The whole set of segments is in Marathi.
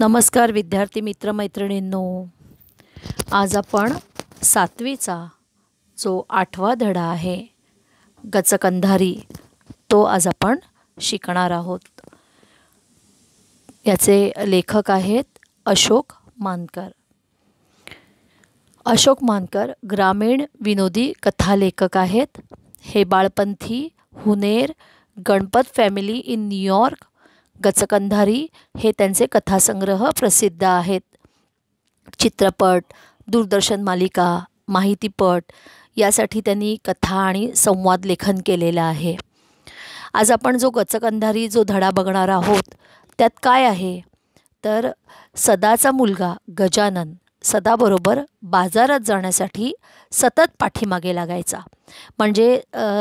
नमस्कार विद्यार्थी मित्रमैत्रिणींनो आज आपण सातवीचा जो आठवा धडा आहे गचकंधारी तो आज आपण शिकणार आहोत याचे लेखक आहेत अशोक मानकर अशोक मानकर ग्रामीण विनोदी कथालेखक आहेत हे बाळपंथी हुनेर गणपत फॅमिली इन न्यूयॉर्क गचकंधारी हे त्यांचे कथासंग्रह प्रसिद्ध आहेत चित्रपट दूरदर्शन मालिका माहितीपट यासाठी त्यांनी कथा आणि संवाद लेखन केलेलं आहे आज आपण जो गचकंधारी जो धडा बघणार आहोत त्यात काय आहे तर सदाचा मुलगा गजानन सदाबरोबर बाजारात जाण्यासाठी सतत पाठीमागे लागायचा म्हणजे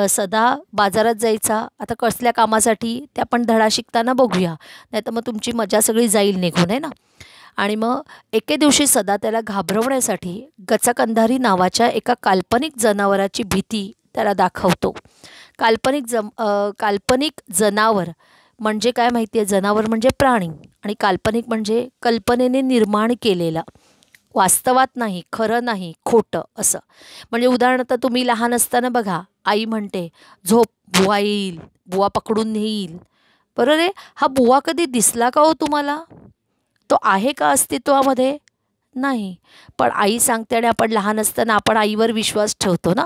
सदा बाजारात जायचा आता कसल्या कामासाठी ते आपण धडा शिकताना बघूया नाही तर मग तुमची मजा सगळी जाईल निघून आहे ना आणि मग एके दिवशी सदा त्याला घाबरवण्यासाठी गचकंधारी नावाच्या एका काल्पनिक जनावराची भीती त्याला दाखवतो काल्पनिक जम काल्पनिक जनावर म्हणजे काय माहिती आहे जनावर म्हणजे प्राणी आणि काल्पनिक म्हणजे कल्पनेने निर्माण केलेला वास्तवात नाही खरं नाही खोटं असं म्हणजे उदाहरणार्थ तुम्ही लहान असताना बघा आई म्हणते झोप बुवा येईल बुवा पकडून येईल बरोबर आहे हा बुवा कधी दिसला का हो तुम्हाला तो आहे का अस्तित्वामध्ये नाही पण आई सांगते आणि आपण लहान असताना आपण आईवर विश्वास ठेवतो ना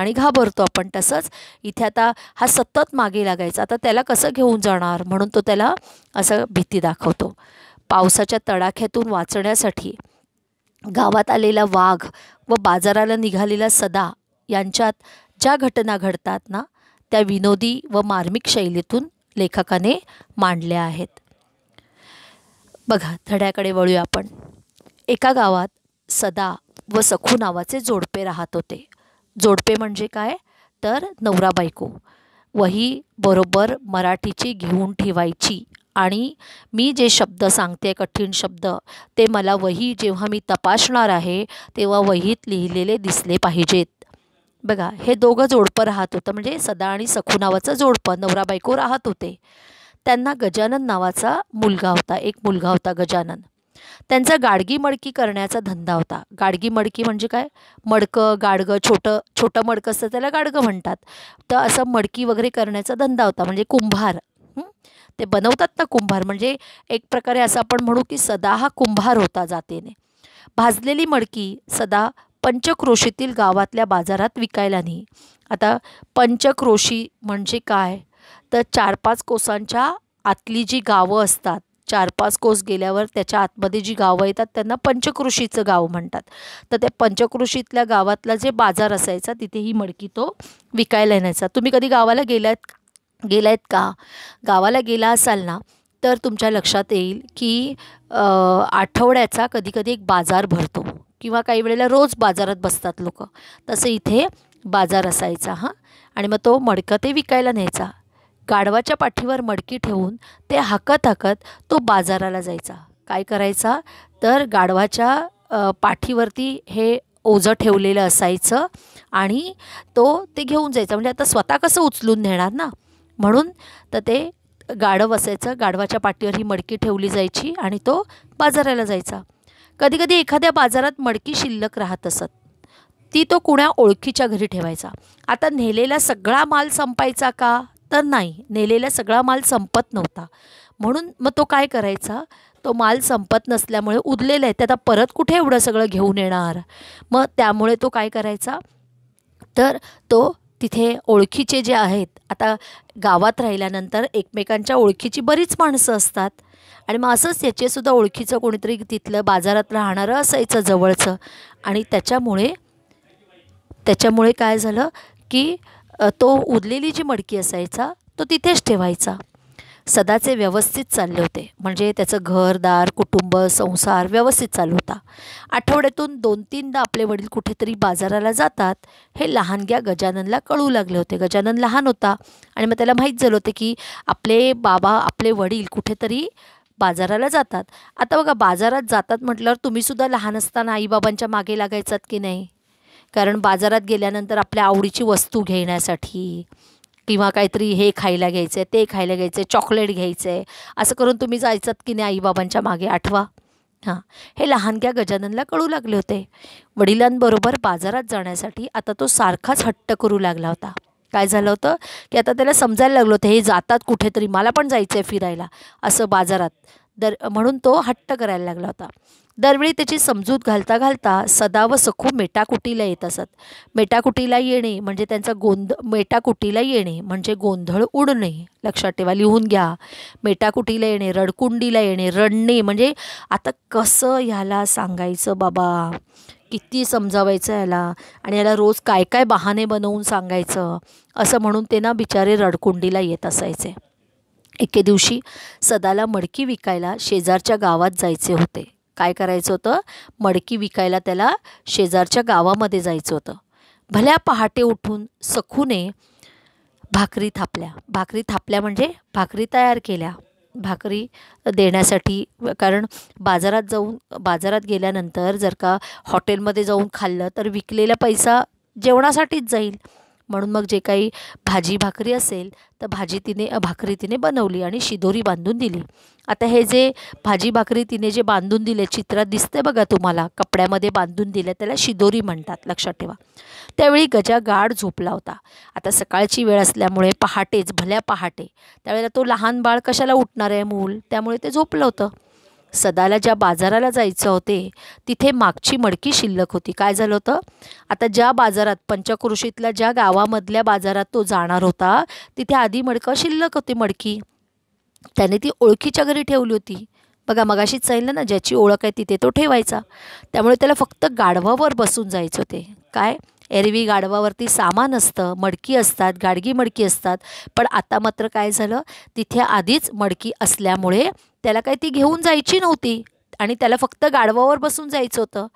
आणि घाबरतो आपण तसंच इथे आता हा सतत मागे लागायचा आता त्याला कसं घेऊन जाणार म्हणून तो त्याला असं भीती दाखवतो पावसाच्या तडाख्यातून वाचण्यासाठी गावात आलेला वाघ व बाजाराला निघालेला सदा यांच्यात ज्या घटना घडतात ना त्या विनोदी व मार्मिक शैलीतून लेखकाने मांडल्या आहेत बघा धड्याकडे वळूया आपण एका गावात सदा व सखू नावाचे जोडपे राहत होते जोडपे म्हणजे काय तर नवरा बायको वही बरोबर मराठीची घेऊन ठेवायची आणि मी जे शब्द सांगते कठीण शब्द ते मला वही जेव्हा मी तपासणार आहे तेव्हा वहीत लिहिलेले दिसले पाहिजेत बघा हे दोघं जोडपं राहत होतं म्हणजे सदा आणि सखू नावाचं जोडपं नवरा बायको राहत होते त्यांना गजानन नावाचा मुलगा होता एक मुलगा होता गजानन त्यांचा गाडगी मडकी करण्याचा धंदा होता गाडगी मडकी म्हणजे काय मडकं गाडगं छोटं छोटं मडकं असतं त्याला गाडगं म्हणतात तर असं मडकी वगैरे करण्याचा धंदा होता म्हणजे कुंभार ते बनवतात ना कुंभार म्हणजे एक प्रकारे असं आपण म्हणू की सदा हा कुंभार होता जातेने भाजलेली मडकी सदा पंचक्रोशीतील गावातल्या बाजारात विकायला नाही आता पंचक्रोशी म्हणजे काय तर चार पाच कोसांच्या आतली जी गावं असतात चार पाच कोस गेल्यावर त्याच्या आतमध्ये जी गावं येतात त्यांना पंचकृषीचं गाव म्हणतात तर त्या पंचकृषीतल्या गावातला जे बाजार असायचा तिथे ही मडकी तो विकायला येण्याचा तुम्ही कधी गावाला गेलात गेला आहेत का गावाला गेला असाल ना तर तुमच्या लक्षात येईल की आठवड्याचा कधीकधी एक बाजार भरतो किंवा काही वेळेला रोज बाजारात बसतात लोक तसं इथे बाजार असायचा हां आणि मग तो मडकं ते विकायला न्यायचा गाढवाच्या पाठीवर मडकी ठेवून ते हाकत हाकत तो बाजाराला जायचा काय करायचा तर गाढवाच्या पाठीवरती हे ओझं ठेवलेलं असायचं आणि तो ते घेऊन जायचा म्हणजे आता स्वतः कसं उचलून नेणार ना म्हणून तर ते गाढव असायचं गाढवाच्या पाठीवर ही मडकी ठेवली जायची आणि तो बाजाराला जायचा कधीकधी एखाद्या बाजारात मडकी शिल्लक राहत असत ती तो कुण्या ओळखीच्या घरी ठेवायचा आता नेलेला सगळा माल संपायचा का तर नाही नेलेला सगळा माल संपत नव्हता म्हणून मग तो काय करायचा तो माल संपत नसल्यामुळे उरलेला आहे ते आता परत कुठे एवढं सगळं घेऊन येणार मग त्यामुळे तो काय करायचा तर तो तिथे ओळखीचे जे आहेत आता गावात राहिल्यानंतर एकमेकांच्या ओळखीची बरीच माणसं असतात आणि मग असंच याचेसुद्धा ओळखीचं कोणीतरी तिथलं बाजारात राहणारं असायचं जवळचं आणि त्याच्यामुळे त्याच्यामुळे काय झालं की तो उरलेली जी मडकी असायचा तो तिथेच ठेवायचा सदाचे व्यवस्थित चालले होते म्हणजे त्याचं घरदार कुटुंब संसार व्यवस्थित चालू होता आठवड्यातून दोन तीनदा आपले वडील कुठेतरी बाजाराला जातात हे लहानग्या गजाननला कळू लागले होते गजानन लहान होता आणि मग त्याला माहीत झालं होतं की आपले बाबा आपले वडील कुठेतरी बाजाराला जातात आता बघा बाजारात जातात म्हटल्यावर तुम्हीसुद्धा लहान असताना आईबाबांच्या मागे लागायचात की नाही कारण बाजारात गेल्यानंतर आपल्या आवडीची वस्तू घेण्यासाठी किंवा काहीतरी हे खायला घ्यायचं आहे ते खायला घ्यायचं आहे चॉकलेट घ्यायचं आहे असं करून तुम्ही जायचात की नाही आईबाबांच्या मागे आठवा हां हे लहानग्या गजाननला कळू लागले होते वडिलांबरोबर बाजारात जाण्यासाठी आता तो सारखाच हट्ट करू लागला होता काय झालं होतं की आता त्याला समजायला लागलं होतं हे जातात कुठेतरी मला पण जायचं आहे फिरायला असं बाजारात दर म्हणून तो हट्ट करायला लागला होता दरवेळी त्याची समजूत घालता घालता सदा व सखू मेटाकुटीला येत असत मेटाकुटीला येणे म्हणजे त्यांचा गोंध मेटाकुटीला येणे म्हणजे गोंधळ उडणे लक्षात ठेवा लिहून घ्या मेटाकुटीला येणे रडकुंडीला येणे रडणे म्हणजे आता कसं ह्याला सांगायचं बाबा किती समजावायचं याला आणि याला रोज काय काय बहाणे बनवून सांगायचं असं म्हणून ते ना बिचारे रडकुंडीला येत असायचे एके दिवशी सदाला मडकी विकायला शेजारच्या गावात जायचे होते काय करायचं होतं मडकी विकायला त्याला शेजारच्या गावामध्ये जायचं होतं भल्या पहाटे उठून सखूने भाकरी थापल्या भाकरी थापल्या म्हणजे भाकरी तयार केल्या भाकरी देण्यासाठी कारण बाजारात जाऊन बाजारात गेल्यानंतर जर का हॉटेलमध्ये जाऊन खाल्लं तर विकलेला पैसा जेवणासाठीच जाईल म्हणून मग जे काही भाजी भाकरी असेल तर भाजी तिने भाकरी तिने बनवली आणि शिदोरी बांधून दिली आता हे जे भाजी भाकरी तिने जे बांधून दिले चित्रात दिसते बघा तुम्हाला कपड्यामध्ये बांधून दिले त्याला शिदोरी म्हणतात लक्षात ठेवा त्यावेळी गजा गाढ झोपला होता आता सकाळची वेळ असल्यामुळे पहाटेच भल्या पहाटे त्यावेळेला तो लहान बाळ कशाला उठणार आहे मूल त्यामुळे ते झोपलं होतं सदाला ज्या बाजाराला जायचं होते तिथे मागची मडकी शिल्लक होती काय झालं होतं आता ज्या बाजारात पंचक्रोशीतल्या ज्या गावामधल्या बाजारात तो जाणार होता तिथे आधी मडकं शिल्लक होती मडकी त्याने ती ओळखीच्या घरी ठेवली होती बघा मगाशीच सांगितलं ना ज्याची ओळख आहे तिथे तो ठेवायचा त्यामुळे त्याला फक्त गाढवावर बसून जायचं होते काय एरवी गाढवावरती सामान असतं मडकी असतात गाडगी मडकी असतात पण आता मात्र काय झालं तिथे आधीच मडकी असल्यामुळे त्याला काही ती घेऊन जायची नव्हती आणि त्याला फक्त गाढवावर बसून जायचं होतं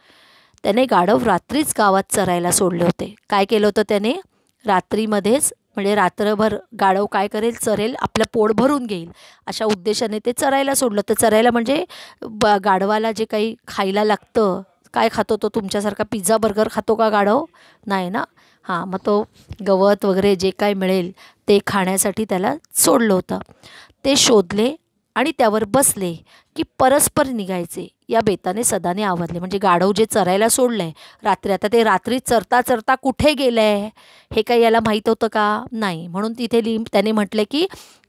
त्याने गाढव रात्रीच गावात चरायला सोडले होते काय केलं होतं त्याने रात्रीमध्येच म्हणजे रात्रभर गाढव काय करेल चरेल आपलं पोट भरून घेईल अशा उद्देशाने ते चरायला सोडलं तर चरायला म्हणजे ब गाढवाला जे काही खायला लागतं काय खातो तो तुमच्यासारखा पिझ्झा बर्गर खातो का गाढव नाही ना हां मग तो गवत वगैरे जे काय मिळेल ते खाण्यासाठी त्याला सोडलं होतं ते शोधले आणि त्यावर बसले की परस्पर निघायचे या बेताने सदाने आवडले म्हणजे गाढव जे चरायला सोडलं आहे रात्री आता ते रात्री चरता चरता कुठे गेलं आहे हे काही याला माहीत होतं का नाही म्हणून तिथे लिम त्याने म्हटलं की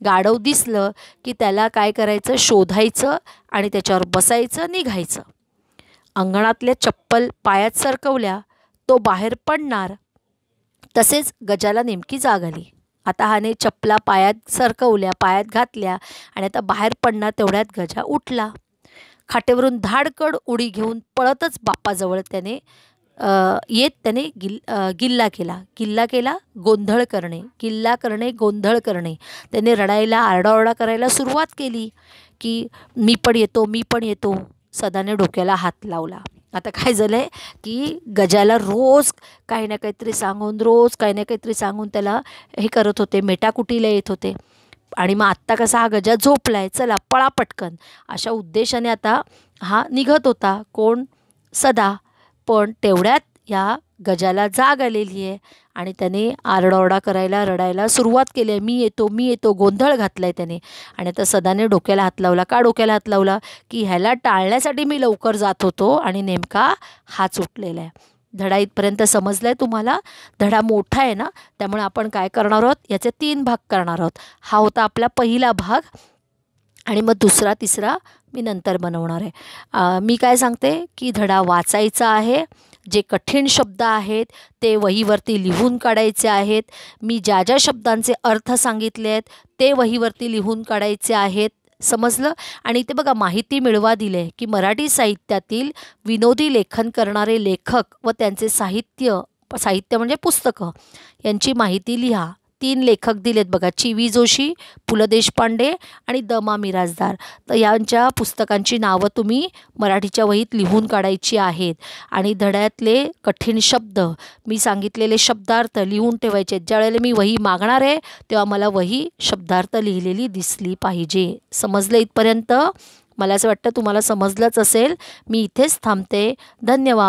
गाढव दिसलं की त्याला काय करायचं शोधायचं आणि त्याच्यावर बसायचं निघायचं अंगणातल्या चप्पल पायात सरकवल्या तो बाहेर पडणार तसेच गजाला नेमकी जाग आली आता हाने चप्पला पायात सरकवल्या पायात घातल्या आणि आता बाहेर पडणार तेवढ्यात गजा उठला खाटेवरून धाडकड उडी घेऊन पळतच बाप्पाजवळ त्याने येत त्याने गिल गिल्ला केला किल्ला केला गोंधळ करणे किल्ला करणे गोंधळ करणे त्याने रडायला आरडाओरडा करायला सुरुवात केली की मी पण येतो मी पण येतो सदाने डोक्याला हात लावला आता काय झालं आहे की गजाला रोज काही ना काहीतरी सांगून रोज काही ना काहीतरी सांगून त्याला हे करत होते मेटाकुटीला येत होते आणि मग आत्ता कसा हा गजा झोपला आहे चला पळा पटकन अशा उद्देशाने आता हा निघत होता कोण सदा पण तेवढ्यात या गजाला जाग आलेली आहे आणि त्याने आरडाओरडा करायला रडायला सुरुवात केली आहे मी येतो मी येतो गोंधळ घातला आहे त्याने आणि आता सदाने डोक्याला हात लावला का डोक्याला हात लावला की ह्याला टाळण्यासाठी मी लवकर जात होतो आणि नेमका हा सुटलेला आहे धडा इथपर्यंत समजला आहे तुम्हाला धडा मोठा आहे ना त्यामुळे आपण काय करणार आहोत याचे तीन भाग करणार आहोत हा होता आपला पहिला भाग आणि मग दुसरा तिसरा मी नंतर बनवणार आहे मी काय सांगते की धडा वाचायचा आहे जे कठीण शब्द आहेत ते वहीवरती लिहून काढायचे आहेत मी ज्या ज्या शब्दांचे अर्थ सांगितले आहेत ते वहीवरती लिहून काढायचे आहेत समजलं आणि ते बघा माहिती मिळवा दिले की मराठी साहित्यातील विनोदी लेखन करणारे लेखक व त्यांचे साहित्य साहित्य म्हणजे पुस्तकं यांची माहिती लिहा तीन लेखक दिलेत बघा चिवी जोशी पु ल देशपांडे आणि दमा मिराजदार तर यांच्या पुस्तकांची नावं तुम्ही मराठीच्या वहीत लिहून काढायची आहेत आणि धड्यातले कठीण शब्द मी सांगितलेले शब्दार्थ लिहून ठेवायचे आहेत वेळेला मी वही मागणार आहे तेव्हा मला वही शब्दार्थ लिहिलेली दिसली पाहिजे समजलं इथपर्यंत मला असं वाटतं तुम्हाला समजलंच असेल मी इथेच थांबते धन्यवाद